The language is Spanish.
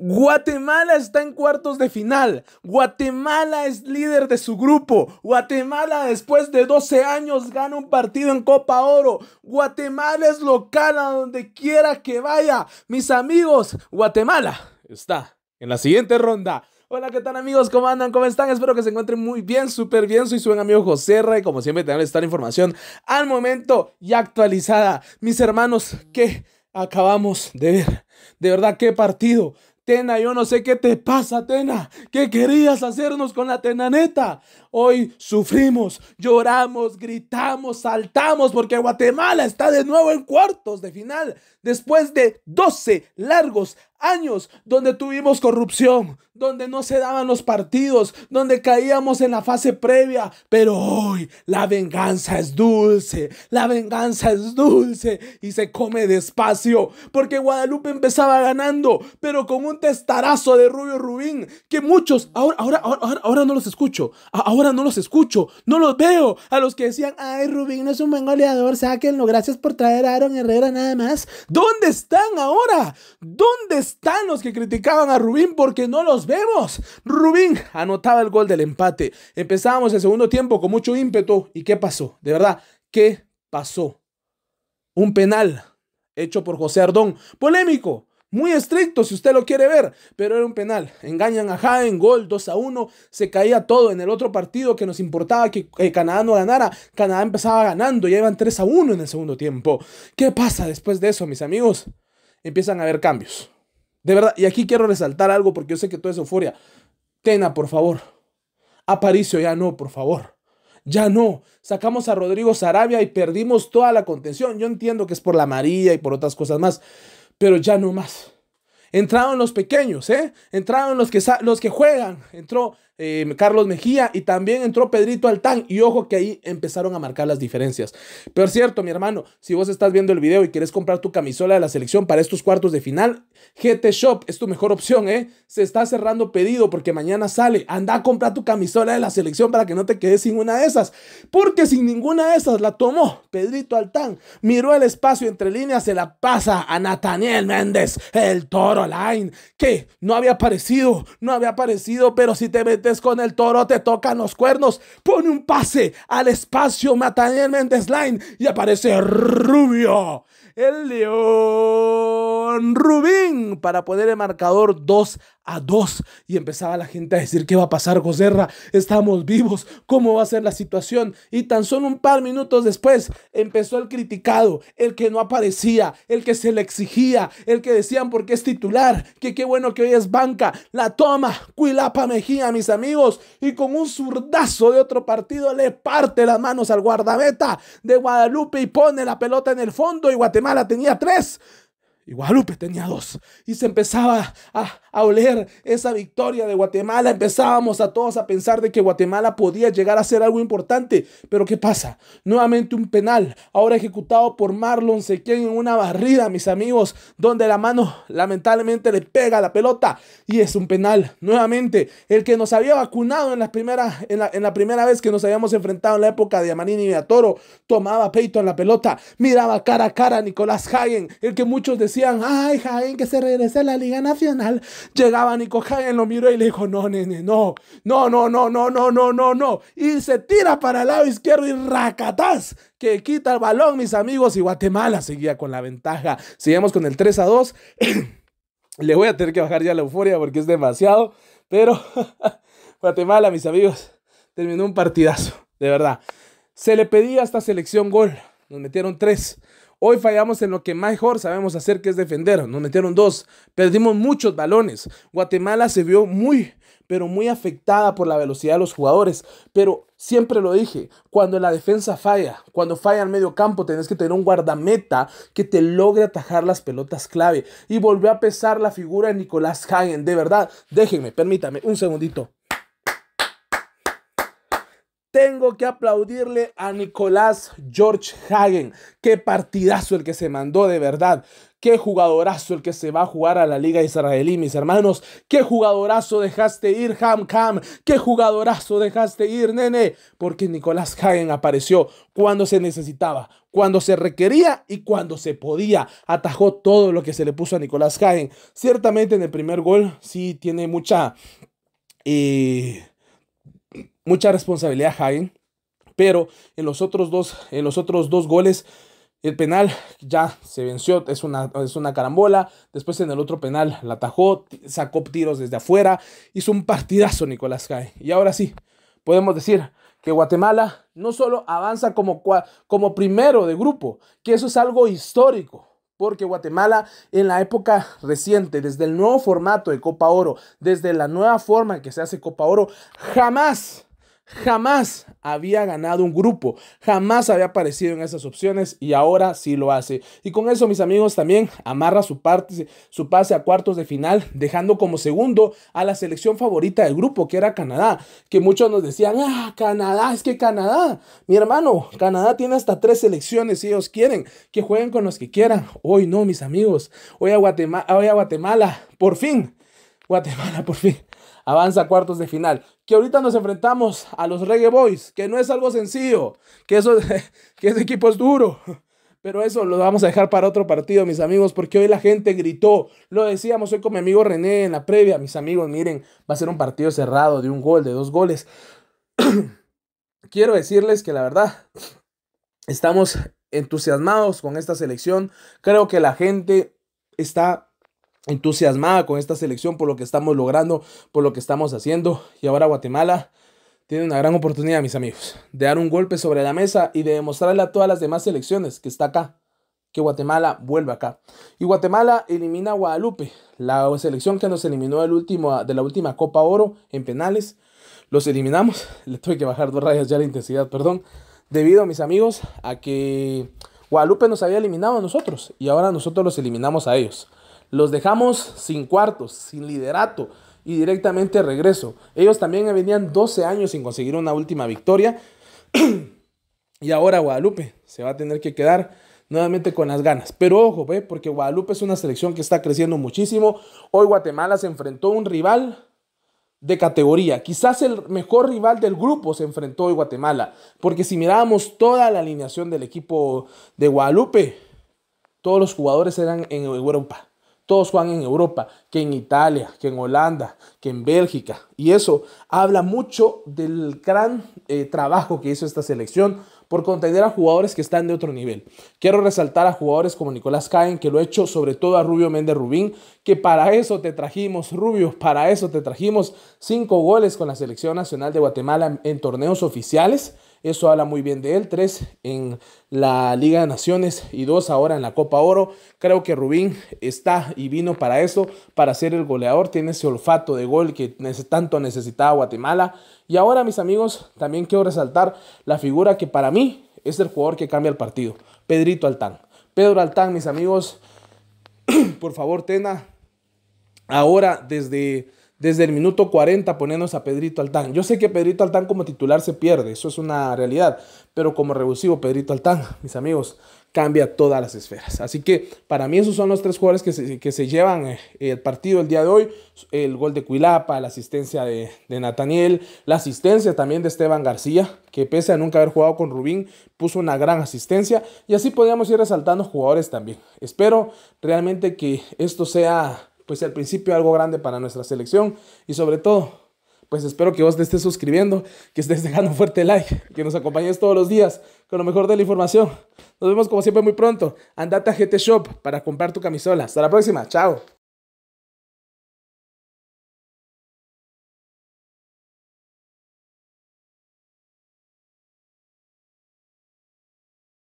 Guatemala está en cuartos de final. Guatemala es líder de su grupo. Guatemala después de 12 años gana un partido en Copa Oro. Guatemala es local a donde quiera que vaya. Mis amigos, Guatemala está en la siguiente ronda. Hola, ¿qué tal amigos? ¿Cómo andan? ¿Cómo están? Espero que se encuentren muy bien, súper bien. Soy su buen amigo José Ray, como siempre tenemos esta información al momento y actualizada. Mis hermanos, ¿qué acabamos de ver? De verdad, qué partido. Tena, yo no sé qué te pasa, Tena. ¿Qué querías hacernos con la tenaneta? Hoy sufrimos, lloramos, gritamos, saltamos porque Guatemala está de nuevo en cuartos de final después de 12 largos Años donde tuvimos corrupción, donde no se daban los partidos, donde caíamos en la fase previa, pero hoy la venganza es dulce, la venganza es dulce y se come despacio, porque Guadalupe empezaba ganando, pero con un testarazo de Rubio Rubín, que muchos, ahora, ahora, ahora, no los escucho, ahora no los escucho, no los veo, a los que decían, ay, Rubín no es un buen goleador, sáquenlo, gracias por traer a Aaron Herrera nada más. ¿Dónde están ahora? ¿Dónde están? están los que criticaban a Rubín porque no los vemos? Rubín anotaba el gol del empate. Empezábamos el segundo tiempo con mucho ímpetu. ¿Y qué pasó? De verdad, ¿qué pasó? Un penal hecho por José Ardón. Polémico, muy estricto si usted lo quiere ver, pero era un penal. Engañan a Jaén, gol 2 a 1, se caía todo en el otro partido que nos importaba que eh, Canadá no ganara. Canadá empezaba ganando, ya iban 3 a 1 en el segundo tiempo. ¿Qué pasa después de eso, mis amigos? Empiezan a haber cambios. De verdad, y aquí quiero resaltar algo porque yo sé que todo es euforia. Tena, por favor. Aparicio, ya no, por favor. Ya no. Sacamos a Rodrigo Sarabia y perdimos toda la contención. Yo entiendo que es por la María y por otras cosas más, pero ya no más. Entraron los pequeños, ¿eh? Entraron los que, los que juegan. Entró Em, Carlos Mejía y también entró Pedrito Altán. Y ojo que ahí empezaron a marcar las diferencias. Pero cierto, mi hermano, si vos estás viendo el video y quieres comprar tu camisola de la selección para estos cuartos de final, GT Shop es tu mejor opción, ¿eh? Se está cerrando pedido porque mañana sale. Anda a comprar tu camisola de la selección para que no te quedes sin una de esas. Porque sin ninguna de esas la tomó Pedrito Altán. Miró el espacio entre líneas, se la pasa a Nathaniel Méndez, el Toro Line, que no había aparecido, no había aparecido, pero si te mete con el toro, te tocan los cuernos. Pone un pase al espacio el Mendes Line y aparece Rubio, el león. Rubín para poner el marcador 2 a 2. Y empezaba la gente a decir, ¿qué va a pasar, gozerra Estamos vivos, ¿cómo va a ser la situación? Y tan solo un par minutos después empezó el criticado, el que no aparecía, el que se le exigía, el que decían porque es titular, que qué bueno que hoy es banca. La toma, Cuilapa Mejía, mis amigos. Y con un zurdazo de otro partido le parte las manos al guardameta de Guadalupe y pone la pelota en el fondo y Guatemala tenía tres. Y Guadalupe tenía dos. Y se empezaba a, oler esa victoria de Guatemala. Empezábamos a todos a pensar de que Guatemala podía llegar a ser algo importante. Pero ¿qué pasa? Nuevamente un penal, ahora ejecutado por Marlon Sequén en una barrida, mis amigos, donde la mano lamentablemente le pega la pelota. Y es un penal, nuevamente, el que nos había vacunado en la primera, en la, primera vez que nos habíamos enfrentado en la época de Amarini y de Toro. Tomaba peito en la pelota, miraba cara a cara a Nicolás Hagen, el que muchos decían decían, ay, Jaén, que se regrese a la Liga Nacional, llegaba Nico Jaén, lo miró y le dijo, no, nene, no, no, no, no, no, no, no, no, no. Y se tira para el lado izquierdo y racatás, que quita el balón, mis amigos, y Guatemala seguía con la ventaja. Seguimos con el 3 a 2. le voy a tener que bajar ya la euforia porque es demasiado, pero Guatemala, mis amigos, terminó un partidazo, de verdad. Se le pedía esta selección gol, nos metieron tres. Hoy fallamos en lo que mejor sabemos hacer, que es defender. Nos metieron dos, perdimos muchos balones. Guatemala se vio muy, pero muy afectada por la velocidad de los jugadores. Pero siempre lo dije, cuando la defensa falla, cuando falla el medio campo, tenés que tener un guardameta que te logre atajar las pelotas clave. Y volvió a pesar la figura de Nicolás Hagen. De verdad, déjenme, permítame un segundito tengo que aplaudirle a Nicolás George Hagen. Qué partidazo el que se mandó de verdad. Qué jugadorazo el que se va a jugar a la Liga Israelí, mis hermanos. Qué jugadorazo dejaste ir, Ham Cam. Qué jugadorazo dejaste ir, nene. Porque Nicolás Hagen apareció cuando se necesitaba, cuando se requería y cuando se podía. Atajó todo lo que se le puso a Nicolás Hagen. Ciertamente en el primer gol sí tiene mucha... Eh, Mucha responsabilidad Hagen, pero en los otros dos, en los otros dos goles el penal ya se venció, es una, es una carambola. Después en el otro penal la atajó, sacó tiros desde afuera. Hizo un partidazo Nicolás Cae. Y ahora sí, podemos decir que Guatemala no solo avanza como, como primero de grupo, que eso es algo histórico. Porque Guatemala en la época reciente, desde el nuevo formato de Copa Oro, desde la nueva forma en que se hace Copa Oro, jamás Jamás había ganado un grupo, jamás había aparecido en esas opciones y ahora sí lo hace. Y con eso, mis amigos, también amarra su, parte, su pase a cuartos de final, dejando como segundo a la selección favorita del grupo, que era Canadá. Que muchos nos decían, ah, Canadá, es que Canadá, mi hermano, Canadá tiene hasta tres selecciones si ellos quieren, que jueguen con los que quieran. Hoy no, mis amigos, hoy a Guatemala, hoy a Guatemala por fin. Guatemala, por fin avanza a cuartos de final. Que ahorita nos enfrentamos a los Reggae Boys, que no es algo sencillo, que, eso, que ese equipo es duro. Pero eso lo vamos a dejar para otro partido, mis amigos, porque hoy la gente gritó. Lo decíamos hoy con mi amigo René en la previa. Mis amigos, miren, va a ser un partido cerrado de un gol, de dos goles. Quiero decirles que la verdad, estamos entusiasmados con esta selección. Creo que la gente está entusiasmada con esta selección, por lo que estamos logrando, por lo que estamos haciendo. Y ahora Guatemala tiene una gran oportunidad, mis amigos, de dar un golpe sobre la mesa y de demostrarle a todas las demás selecciones que está acá, que Guatemala vuelve acá. Y Guatemala elimina a Guadalupe, la selección que nos eliminó último, de la última Copa Oro en penales. Los eliminamos, le tuve que bajar dos rayas ya la intensidad, perdón, debido, mis amigos, a que Guadalupe nos había eliminado a nosotros y ahora nosotros los eliminamos a ellos. Los dejamos sin cuartos, sin liderato y directamente regreso. Ellos también venían 12 años sin conseguir una última victoria. y ahora Guadalupe se va a tener que quedar nuevamente con las ganas. Pero ojo, porque Guadalupe es una selección que está creciendo muchísimo. Hoy Guatemala se enfrentó a un rival de categoría. Quizás el mejor rival del grupo se enfrentó hoy Guatemala. Porque si mirábamos toda la alineación del equipo de Guadalupe, todos los jugadores eran en Europa. Todos juegan en Europa, que en Italia, que en Holanda, que en Bélgica. Y eso habla mucho del gran eh, trabajo que hizo esta selección por contener a jugadores que están de otro nivel. Quiero resaltar a jugadores como Nicolás Caen, que lo ha hecho sobre todo a Rubio Méndez Rubín, que para eso te trajimos, Rubio, para eso te trajimos cinco goles con la selección nacional de Guatemala en torneos oficiales eso habla muy bien de él. Tres en la Liga de Naciones y dos ahora en la Copa Oro. Creo que Rubín está y vino para eso, para ser el goleador. Tiene ese olfato de gol que tanto necesitaba Guatemala. Y ahora, mis amigos, también quiero resaltar la figura que para mí es el jugador que cambia el partido. Pedrito Altán. Pedro Altán, mis amigos, por favor, Tena. Ahora desde desde el minuto 40 ponernos a Pedrito Altán. Yo sé que Pedrito Altán como titular se pierde, eso es una realidad, pero como revulsivo Pedrito Altán, mis amigos, cambia todas las esferas. Así que para mí esos son los tres jugadores que se, llevan eh, el partido el día de hoy. El gol de Cuilapa, la asistencia de, de Nataniel, la asistencia también de Esteban García, que pese a nunca haber jugado con Rubín, puso una gran asistencia. Y así podríamos ir resaltando jugadores también. Espero realmente que esto sea pues al principio algo grande para nuestra selección y sobre todo pues espero que vos te estés suscribiendo, que estés dejando un fuerte like, que nos acompañes todos los días con lo mejor de la información. Nos vemos como siempre muy pronto. Andate a GT Shop para comprar tu camisola. Hasta la próxima. Chao.